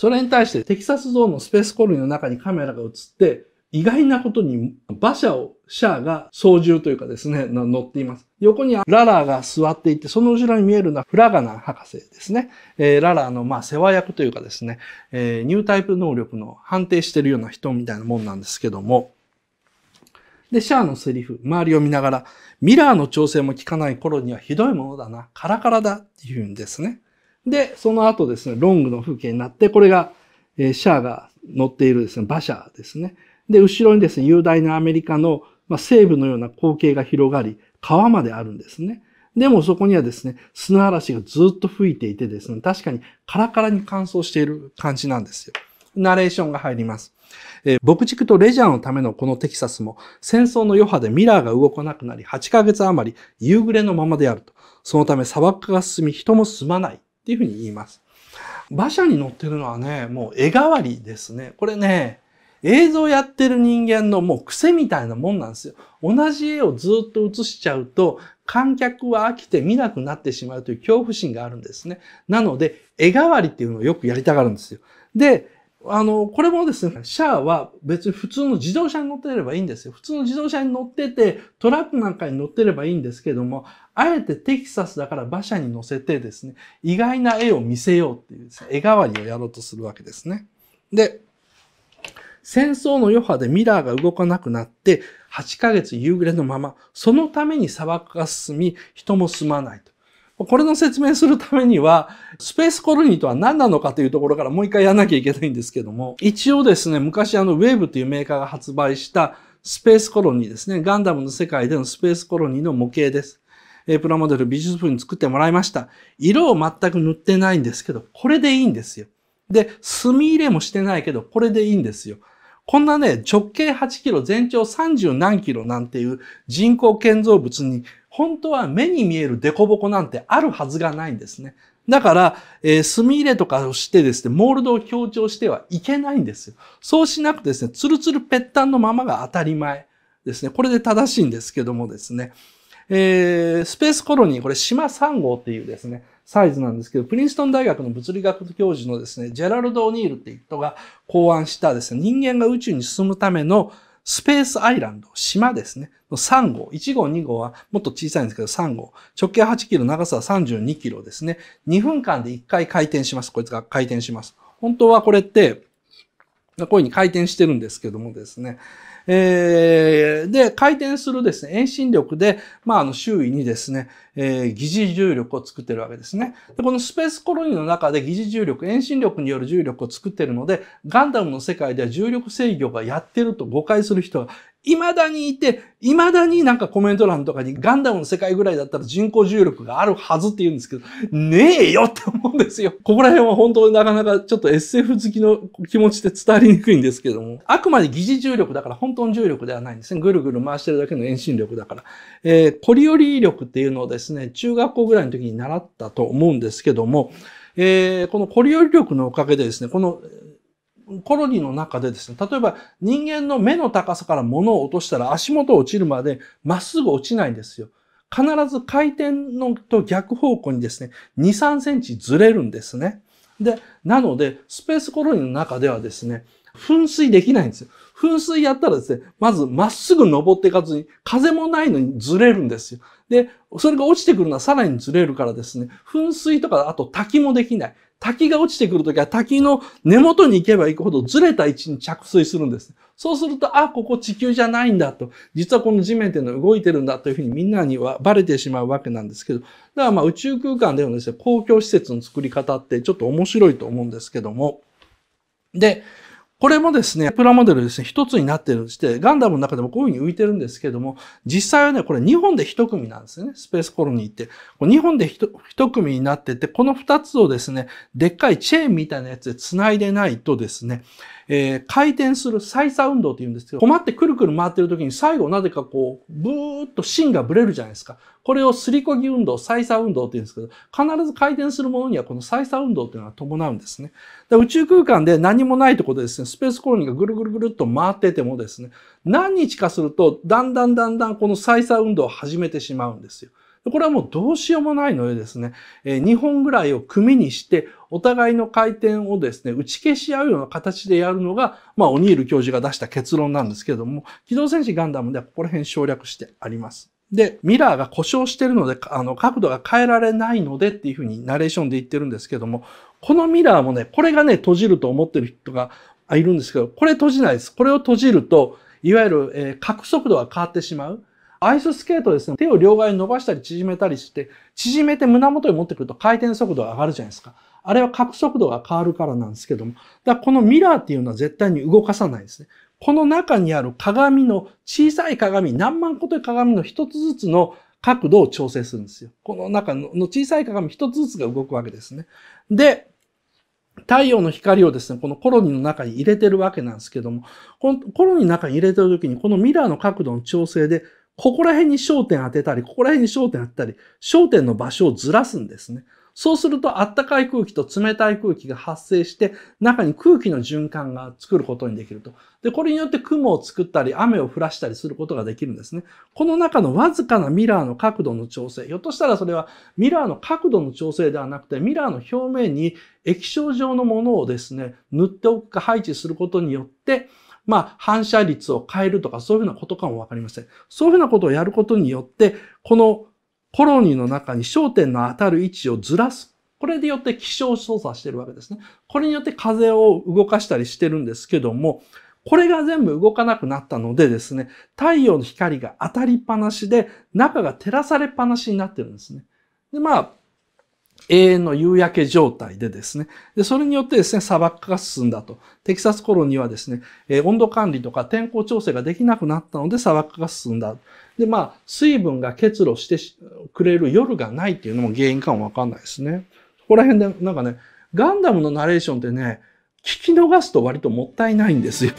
それに対してテキサスゾーンのスペースコロニーの中にカメラが映って、意外なことに馬車を、シャアが操縦というかですね、乗っています。横にララーが座っていて、その後ろに見えるのはフラガナ博士ですね。えー、ララーのまあ世話役というかですね、えー、ニュータイプ能力の判定してるような人みたいなもんなんですけども、で、シャアのセリフ、周りを見ながら、ミラーの調整も効かない頃にはひどいものだな、カラカラだっていうんですね。で、その後ですね、ロングの風景になって、これが、えー、シャアが乗っているですね、馬車ですね。で、後ろにですね、雄大なアメリカの、まあ、西部のような光景が広がり、川まであるんですね。でもそこにはですね、砂嵐がずっと吹いていてですね、確かにカラカラに乾燥している感じなんですよ。ナレーションが入ります。えー、牧畜とレジャーのためのこのテキサスも戦争の余波でミラーが動かなくなり8ヶ月余り夕暮れのままであると。そのため砂漠化が進み人も住まないっていうふうに言います。馬車に乗ってるのはね、もう絵代わりですね。これね、映像やってる人間のもう癖みたいなもんなんですよ。同じ絵をずっと映しちゃうと、観客は飽きて見なくなってしまうという恐怖心があるんですね。なので、絵代わりっていうのをよくやりたがるんですよ。で、あの、これもですね、シャアは別に普通の自動車に乗ってればいいんですよ。普通の自動車に乗ってて、トラックなんかに乗ってればいいんですけども、あえてテキサスだから馬車に乗せてですね、意外な絵を見せようっていうですね、絵代わりをやろうとするわけですね。で、戦争の余波でミラーが動かなくなって、8ヶ月夕暮れのまま、そのために砂漠が進み、人も住まないと。これの説明するためには、スペースコロニーとは何なのかというところからもう一回やらなきゃいけないんですけども、一応ですね、昔あのウェーブというメーカーが発売したスペースコロニーですね。ガンダムの世界でのスペースコロニーの模型です。プラモデル美術部に作ってもらいました。色を全く塗ってないんですけど、これでいいんですよ。で、墨入れもしてないけど、これでいいんですよ。こんなね、直径8キロ、全長30何キロなんていう人工建造物に本当は目に見える凸凹なんてあるはずがないんですね。だから、えー、墨入れとかをしてですね、モールドを強調してはいけないんですよ。そうしなくてですね、ツルツルぺったんのままが当たり前ですね。これで正しいんですけどもですね。えー、スペースコロニー、これ島3号っていうですね、サイズなんですけど、プリンストン大学の物理学教授のですね、ジェラルド・オニールっていう人が考案したですね、人間が宇宙に進むためのスペースアイランド、島ですね。の3号。1号、2号はもっと小さいんですけど、3号。直径8キロ、長さは32キロですね。2分間で1回回転します。こいつが回転します。本当はこれって、こういうふうに回転してるんですけどもですね。えー、で、回転するですね、遠心力で、まあ、あの、周囲にですね、えー、疑似重力を作ってるわけですね。で、このスペースコロニーの中で疑似重力、遠心力による重力を作ってるので、ガンダムの世界では重力制御がやってると誤解する人が未だにいて、未だになんかコメント欄とかにガンダムの世界ぐらいだったら人工重力があるはずって言うんですけど、ねえよって思うんですよ。ここら辺は本当になかなかちょっと SF 好きの気持ちって伝わりにくいんですけども、あくまで疑似重力だから本当の重力ではないんですね。ぐるぐる回してるだけの遠心力だから。えー、コリオリ力っていうのをですね、中学校ぐらいの時に習ったと思うんですけども、えー、このコリオリ力のおかげでですね、このコロニーの中でですね、例えば人間の目の高さから物を落としたら足元落ちるまでまっすぐ落ちないんですよ。必ず回転のと逆方向にですね、2、3センチずれるんですね。で、なので、スペースコロニーの中ではですね、噴水できないんですよ。噴水やったらですね、まずまっすぐ登っていかずに、風もないのにずれるんですよ。で、それが落ちてくるのはさらにずれるからですね、噴水とか、あと滝もできない。滝が落ちてくるときは滝の根元に行けば行くほどずれた位置に着水するんです。そうすると、あ、ここ地球じゃないんだと、実はこの地面っていうのは動いてるんだというふうにみんなにはバレてしまうわけなんですけど、だからまあ宇宙空間でのですね、公共施設の作り方ってちょっと面白いと思うんですけども、で、これもですね、プラモデルですね、一つになってるして、ガンダムの中でもこういう風に浮いてるんですけども、実際はね、これ日本で一組なんですよね、スペースコロニーって。日本で一組になってて、この二つをですね、でっかいチェーンみたいなやつで繋いでないとですね、えー、回転する再差運動って言うんですけど、困ってくるくる回ってる時に最後なぜかこう、ブーっと芯がブレるじゃないですか。これをすりこぎ運動、再差運動って言うんですけど、必ず回転するものにはこの再差運動っていうのは伴うんですね。で宇宙空間で何もないところでですね、スペースコロニーがぐるぐるぐるっと回っててもですね、何日かすると、だんだんだんだんこの再差運動を始めてしまうんですよ。これはもうどうしようもないのでですね、え2本ぐらいを組にして、お互いの回転をですね、打ち消し合うような形でやるのが、まあ、オニール教授が出した結論なんですけれども、機動戦士ガンダムではここら辺省略してあります。で、ミラーが故障してるので、あの、角度が変えられないのでっていうふうにナレーションで言ってるんですけども、このミラーもね、これがね、閉じると思ってる人がいるんですけど、これ閉じないです。これを閉じると、いわゆる、えー、角速度が変わってしまう。アイススケートですね、手を両側に伸ばしたり縮めたりして、縮めて胸元に持ってくると回転速度が上がるじゃないですか。あれは角速度が変わるからなんですけども。だからこのミラーっていうのは絶対に動かさないですね。この中にある鏡の小さい鏡、何万個という鏡の一つずつの角度を調整するんですよ。この中の小さい鏡一つずつが動くわけですね。で、太陽の光をですね、このコロニーの中に入れてるわけなんですけども、このコロニーの中に入れてる時に、このミラーの角度の調整で、ここら辺に焦点当てたり、ここら辺に焦点当てたり、焦点の場所をずらすんですね。そうすると、あったかい空気と冷たい空気が発生して、中に空気の循環が作ることにできると。で、これによって雲を作ったり、雨を降らしたりすることができるんですね。この中のわずかなミラーの角度の調整。ひょっとしたらそれは、ミラーの角度の調整ではなくて、ミラーの表面に液晶状のものをですね、塗っておくか配置することによって、まあ、反射率を変えるとか、そういうふうなことかもわかりません。そういうふうなことをやることによって、このコロニーの中に焦点の当たる位置をずらす。これによって気象操作してるわけですね。これによって風を動かしたりしてるんですけども、これが全部動かなくなったのでですね、太陽の光が当たりっぱなしで、中が照らされっぱなしになってるんですね。で、まあ、永遠の夕焼け状態でですね。で、それによってですね、砂漠化が進んだと。テキサス頃にはですね、え温度管理とか天候調整ができなくなったので砂漠化が進んだ。で、まあ、水分が結露してくれる夜がないっていうのも原因かもわかんないですね。ここら辺で、なんかね、ガンダムのナレーションってね、聞き逃すと割ともったいないんですよ。